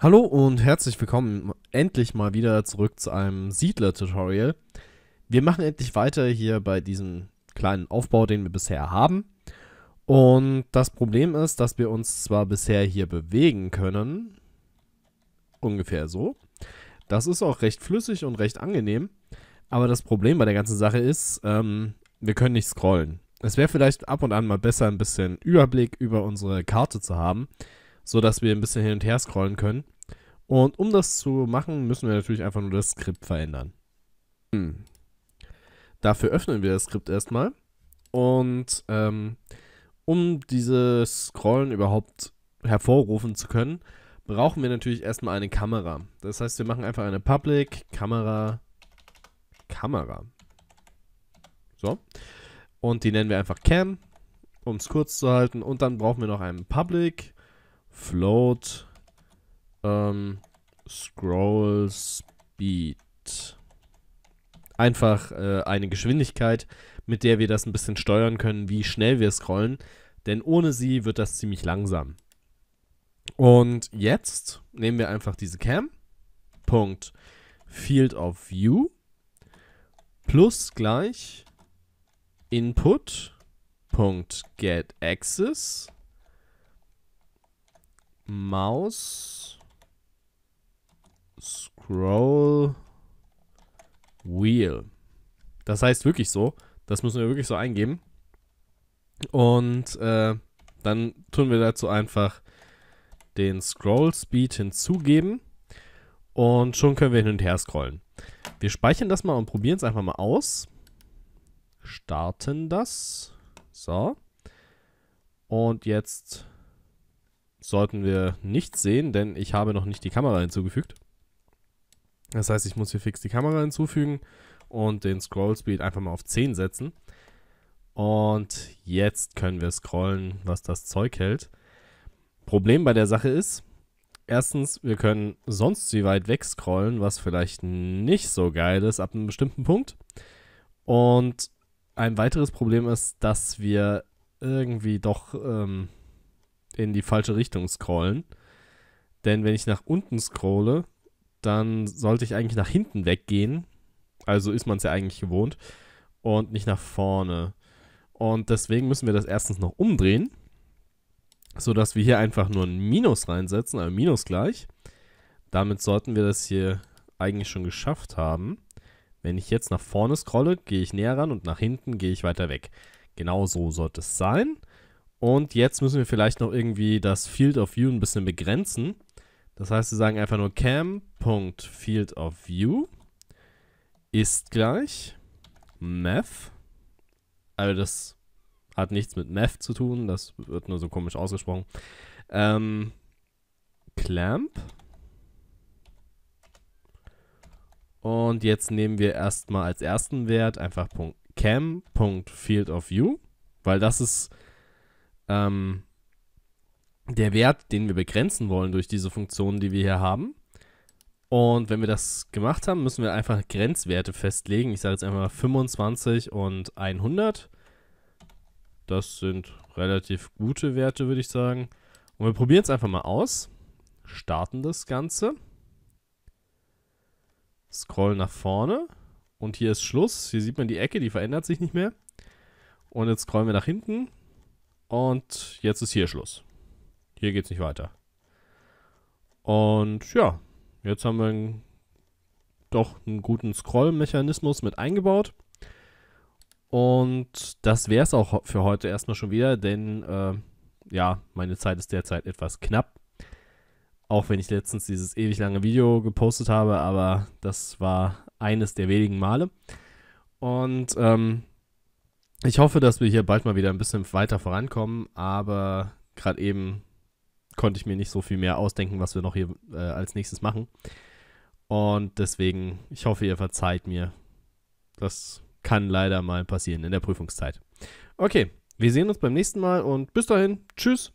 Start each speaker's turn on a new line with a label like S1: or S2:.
S1: Hallo und herzlich willkommen endlich mal wieder zurück zu einem Siedler-Tutorial. Wir machen endlich weiter hier bei diesem kleinen Aufbau, den wir bisher haben. Und das Problem ist, dass wir uns zwar bisher hier bewegen können, ungefähr so. Das ist auch recht flüssig und recht angenehm. Aber das Problem bei der ganzen Sache ist, ähm, wir können nicht scrollen. Es wäre vielleicht ab und an mal besser, ein bisschen Überblick über unsere Karte zu haben sodass wir ein bisschen hin und her scrollen können. Und um das zu machen, müssen wir natürlich einfach nur das Skript verändern. Hm. Dafür öffnen wir das Skript erstmal. Und ähm, um dieses Scrollen überhaupt hervorrufen zu können, brauchen wir natürlich erstmal eine Kamera. Das heißt, wir machen einfach eine Public Kamera Kamera. So. Und die nennen wir einfach Cam, um es kurz zu halten. Und dann brauchen wir noch einen Public Kamera float ähm, scroll speed. Einfach äh, eine Geschwindigkeit, mit der wir das ein bisschen steuern können, wie schnell wir scrollen. Denn ohne sie wird das ziemlich langsam. Und jetzt nehmen wir einfach diese Cam. Punkt. Field of View plus gleich Input. Punkt get access Maus, Scroll, Wheel. Das heißt wirklich so. Das müssen wir wirklich so eingeben. Und äh, dann tun wir dazu einfach den Scroll Speed hinzugeben. Und schon können wir hin und her scrollen. Wir speichern das mal und probieren es einfach mal aus. Starten das. So. Und jetzt sollten wir nicht sehen, denn ich habe noch nicht die Kamera hinzugefügt. Das heißt, ich muss hier fix die Kamera hinzufügen und den Scroll Speed einfach mal auf 10 setzen. Und jetzt können wir scrollen, was das Zeug hält. Problem bei der Sache ist, erstens, wir können sonst wie weit weg scrollen, was vielleicht nicht so geil ist ab einem bestimmten Punkt. Und ein weiteres Problem ist, dass wir irgendwie doch ähm, in die falsche Richtung scrollen. Denn wenn ich nach unten scrolle, dann sollte ich eigentlich nach hinten weggehen. Also ist man es ja eigentlich gewohnt. Und nicht nach vorne. Und deswegen müssen wir das erstens noch umdrehen. Sodass wir hier einfach nur ein Minus reinsetzen, also Minus gleich. Damit sollten wir das hier eigentlich schon geschafft haben. Wenn ich jetzt nach vorne scrolle, gehe ich näher ran und nach hinten gehe ich weiter weg. Genau so sollte es sein. Und jetzt müssen wir vielleicht noch irgendwie das Field of View ein bisschen begrenzen. Das heißt, wir sagen einfach nur cam.field of view ist gleich math. Also das hat nichts mit math zu tun, das wird nur so komisch ausgesprochen. Ähm, clamp. Und jetzt nehmen wir erstmal als ersten Wert einfach .cam.field of view, weil das ist ähm, der Wert, den wir begrenzen wollen durch diese Funktionen, die wir hier haben. Und wenn wir das gemacht haben, müssen wir einfach Grenzwerte festlegen. Ich sage jetzt einmal 25 und 100. Das sind relativ gute Werte, würde ich sagen. Und wir probieren es einfach mal aus. Starten das Ganze. Scrollen nach vorne. Und hier ist Schluss. Hier sieht man die Ecke, die verändert sich nicht mehr. Und jetzt scrollen wir nach hinten. Und jetzt ist hier Schluss. Hier geht's nicht weiter. Und ja, jetzt haben wir einen, doch einen guten Scroll-Mechanismus mit eingebaut. Und das wäre es auch für heute erstmal schon wieder, denn äh, ja, meine Zeit ist derzeit etwas knapp. Auch wenn ich letztens dieses ewig lange Video gepostet habe, aber das war eines der wenigen Male. Und ähm, ich hoffe, dass wir hier bald mal wieder ein bisschen weiter vorankommen, aber gerade eben konnte ich mir nicht so viel mehr ausdenken, was wir noch hier äh, als nächstes machen. Und deswegen, ich hoffe, ihr verzeiht mir. Das kann leider mal passieren in der Prüfungszeit. Okay, wir sehen uns beim nächsten Mal und bis dahin. Tschüss.